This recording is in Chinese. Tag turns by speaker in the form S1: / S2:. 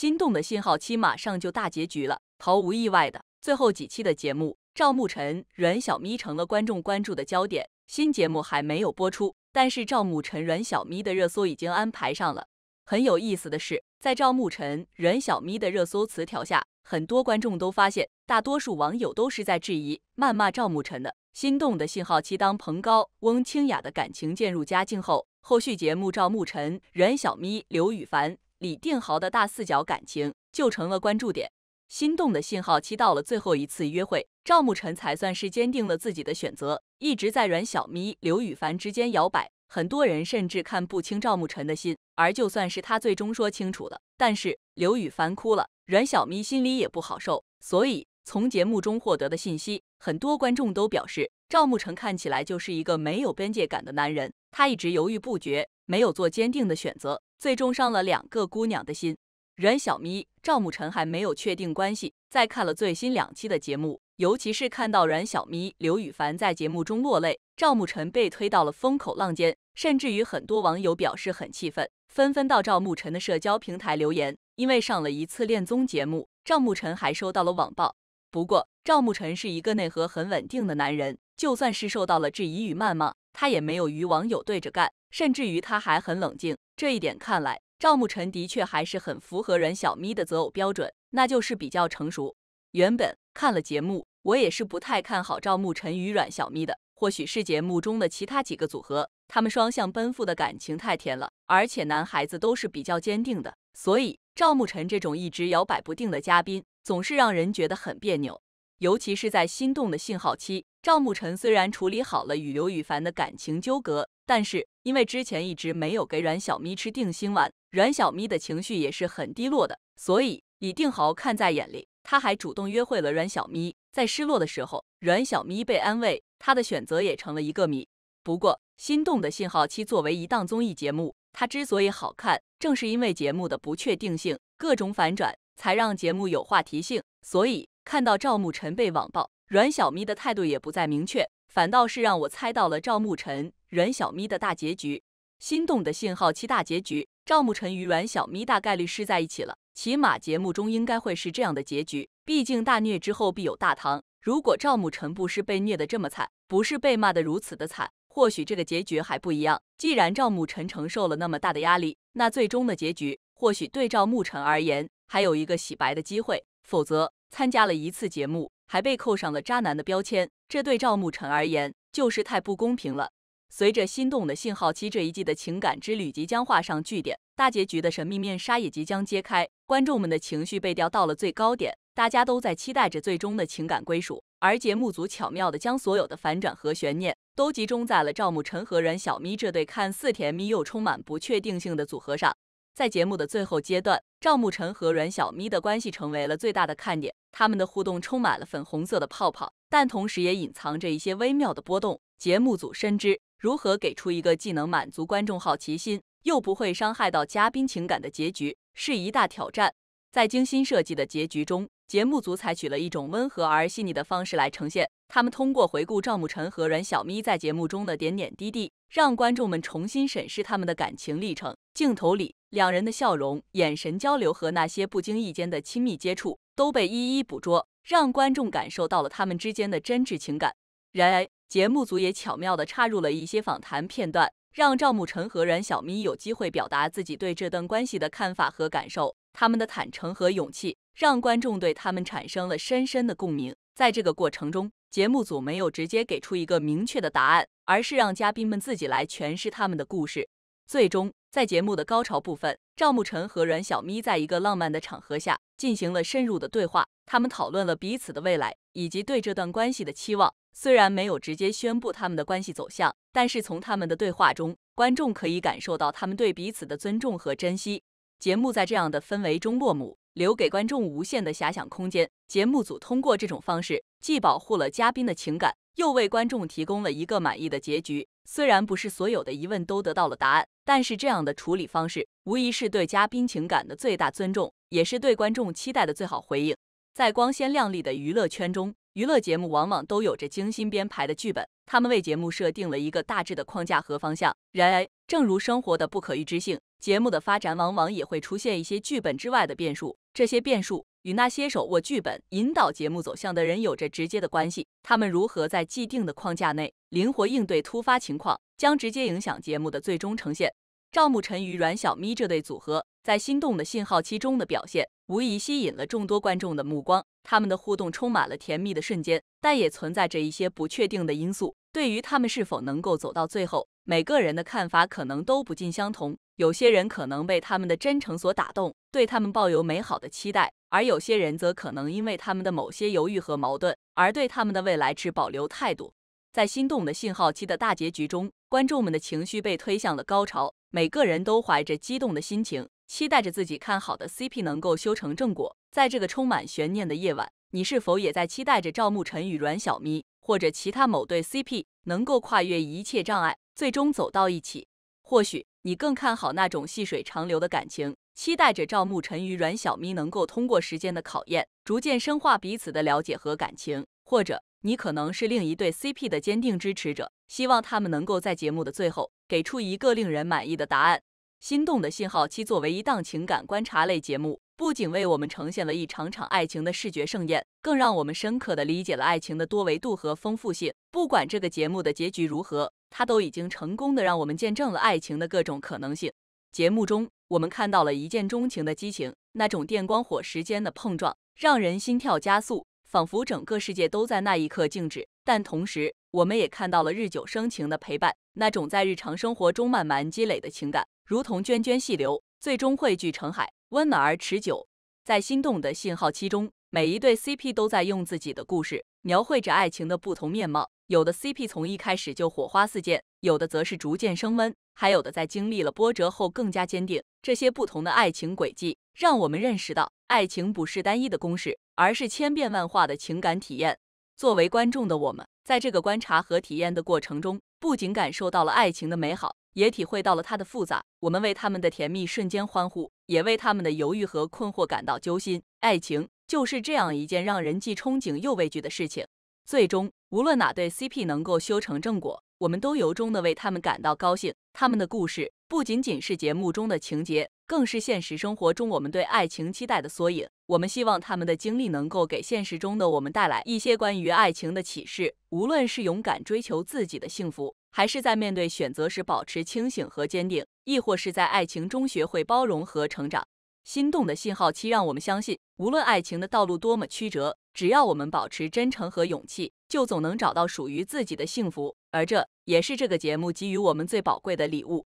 S1: 心动的信号期马上就大结局了，毫无意外的，最后几期的节目，赵牧辰、阮小咪成了观众关注的焦点。新节目还没有播出，但是赵牧辰、阮小咪的热搜已经安排上了。很有意思的是，在赵牧辰、阮小咪的热搜词条下，很多观众都发现，大多数网友都是在质疑、谩骂赵牧辰的。心动的信号期，当彭高、翁清雅的感情渐入佳境后，后续节目赵牧辰、阮小咪、刘雨凡。李定豪的大四角感情就成了关注点，心动的信号期到了，最后一次约会，赵慕辰才算是坚定了自己的选择，一直在阮小咪、刘雨凡之间摇摆。很多人甚至看不清赵慕辰的心，而就算是他最终说清楚了，但是刘雨凡哭了，阮小咪心里也不好受。所以从节目中获得的信息，很多观众都表示，赵慕辰看起来就是一个没有边界感的男人，他一直犹豫不决，没有做坚定的选择。最终伤了两个姑娘的心，阮小咪、赵慕辰还没有确定关系。再看了最新两期的节目，尤其是看到阮小咪、刘雨凡在节目中落泪，赵慕辰被推到了风口浪尖，甚至于很多网友表示很气愤，纷纷到赵慕辰的社交平台留言。因为上了一次恋综节目，赵慕辰还受到了网暴。不过，赵慕辰是一个内核很稳定的男人，就算是受到了质疑与谩骂，他也没有与网友对着干。甚至于他还很冷静，这一点看来，赵牧晨的确还是很符合阮小咪的择偶标准，那就是比较成熟。原本看了节目，我也是不太看好赵牧晨与阮小咪的，或许是节目中的其他几个组合，他们双向奔赴的感情太甜了，而且男孩子都是比较坚定的，所以赵牧晨这种一直摇摆不定的嘉宾，总是让人觉得很别扭。尤其是在心动的信号期，赵牧晨虽然处理好了与刘雨凡的感情纠葛，但是。因为之前一直没有给阮小咪吃定心丸，阮小咪的情绪也是很低落的，所以李定豪看在眼里，他还主动约会了阮小咪。在失落的时候，阮小咪被安慰，他的选择也成了一个谜。不过，心动的信号七作为一档综艺节目，它之所以好看，正是因为节目的不确定性、各种反转，才让节目有话题性。所以，看到赵慕辰被网暴，阮小咪的态度也不再明确，反倒是让我猜到了赵慕辰。阮小咪的大结局，心动的信号七大结局，赵牧辰与阮小咪大概率是在一起了，起码节目中应该会是这样的结局。毕竟大虐之后必有大唐，如果赵牧辰不是被虐的这么惨，不是被骂的如此的惨，或许这个结局还不一样。既然赵牧辰承受了那么大的压力，那最终的结局或许对赵牧辰而言还有一个洗白的机会。否则参加了一次节目，还被扣上了渣男的标签，这对赵牧辰而言就是太不公平了。随着心动的信号期，这一季的情感之旅即将画上句点，大结局的神秘面纱也即将揭开，观众们的情绪被调到了最高点，大家都在期待着最终的情感归属。而节目组巧妙的将所有的反转和悬念都集中在了赵牧辰和阮小咪这对看似甜蜜又充满不确定性的组合上。在节目的最后阶段，赵牧辰和阮小咪的关系成为了最大的看点，他们的互动充满了粉红色的泡泡，但同时也隐藏着一些微妙的波动。节目组深知。如何给出一个既能满足观众好奇心，又不会伤害到嘉宾情感的结局，是一大挑战。在精心设计的结局中，节目组采取了一种温和而细腻的方式来呈现。他们通过回顾赵牧辰和阮小咪在节目中的点点滴滴，让观众们重新审视他们的感情历程。镜头里，两人的笑容、眼神交流和那些不经意间的亲密接触都被一一捕捉，让观众感受到了他们之间的真挚情感。然而，节目组也巧妙地插入了一些访谈片段，让赵牧晨和阮小咪有机会表达自己对这段关系的看法和感受。他们的坦诚和勇气，让观众对他们产生了深深的共鸣。在这个过程中，节目组没有直接给出一个明确的答案，而是让嘉宾们自己来诠释他们的故事。最终，在节目的高潮部分，赵牧晨和阮小咪在一个浪漫的场合下进行了深入的对话。他们讨论了彼此的未来，以及对这段关系的期望。虽然没有直接宣布他们的关系走向，但是从他们的对话中，观众可以感受到他们对彼此的尊重和珍惜。节目在这样的氛围中落幕，留给观众无限的遐想空间。节目组通过这种方式，既保护了嘉宾的情感，又为观众提供了一个满意的结局。虽然不是所有的疑问都得到了答案，但是这样的处理方式无疑是对嘉宾情感的最大尊重，也是对观众期待的最好回应。在光鲜亮丽的娱乐圈中，娱乐节目往往都有着精心编排的剧本，他们为节目设定了一个大致的框架和方向。然而，正如生活的不可预知性，节目的发展往往也会出现一些剧本之外的变数。这些变数与那些手握剧本引导节目走向的人有着直接的关系。他们如何在既定的框架内灵活应对突发情况，将直接影响节目的最终呈现。赵牧辰与阮小咪这对组合在《心动的信号》期中的表现，无疑吸引了众多观众的目光。他们的互动充满了甜蜜的瞬间，但也存在着一些不确定的因素。对于他们是否能够走到最后，每个人的看法可能都不尽相同。有些人可能被他们的真诚所打动，对他们抱有美好的期待；而有些人则可能因为他们的某些犹豫和矛盾，而对他们的未来持保留态度。在心动的信号期的大结局中，观众们的情绪被推向了高潮，每个人都怀着激动的心情，期待着自己看好的 CP 能够修成正果。在这个充满悬念的夜晚，你是否也在期待着赵牧辰与阮小咪或者其他某对 CP 能够跨越一切障碍，最终走到一起？或许你更看好那种细水长流的感情，期待着赵牧辰与阮小咪能够通过时间的考验，逐渐深化彼此的了解和感情。或者，你可能是另一对 CP 的坚定支持者，希望他们能够在节目的最后给出一个令人满意的答案。心动的信号七作为一档情感观察类节目，不仅为我们呈现了一场场爱情的视觉盛宴，更让我们深刻地理解了爱情的多维度和丰富性。不管这个节目的结局如何，它都已经成功地让我们见证了爱情的各种可能性。节目中，我们看到了一见钟情的激情，那种电光火石间的碰撞，让人心跳加速，仿佛整个世界都在那一刻静止。但同时，我们也看到了日久生情的陪伴，那种在日常生活中慢慢积累的情感，如同涓涓细流，最终汇聚成海，温暖而持久。在心动的信号期中，每一对 CP 都在用自己的故事描绘着爱情的不同面貌。有的 CP 从一开始就火花四溅，有的则是逐渐升温，还有的在经历了波折后更加坚定。这些不同的爱情轨迹，让我们认识到，爱情不是单一的公式，而是千变万化的情感体验。作为观众的我们，在这个观察和体验的过程中，不仅感受到了爱情的美好，也体会到了它的复杂。我们为他们的甜蜜瞬间欢呼，也为他们的犹豫和困惑感到揪心。爱情就是这样一件让人既憧憬又畏惧的事情。最终，无论哪对 CP 能够修成正果，我们都由衷的为他们感到高兴。他们的故事不仅仅是节目中的情节。更是现实生活中我们对爱情期待的缩影。我们希望他们的经历能够给现实中的我们带来一些关于爱情的启示，无论是勇敢追求自己的幸福，还是在面对选择时保持清醒和坚定，亦或是在爱情中学会包容和成长。心动的信号期让我们相信，无论爱情的道路多么曲折，只要我们保持真诚和勇气，就总能找到属于自己的幸福。而这也是这个节目给予我们最宝贵的礼物。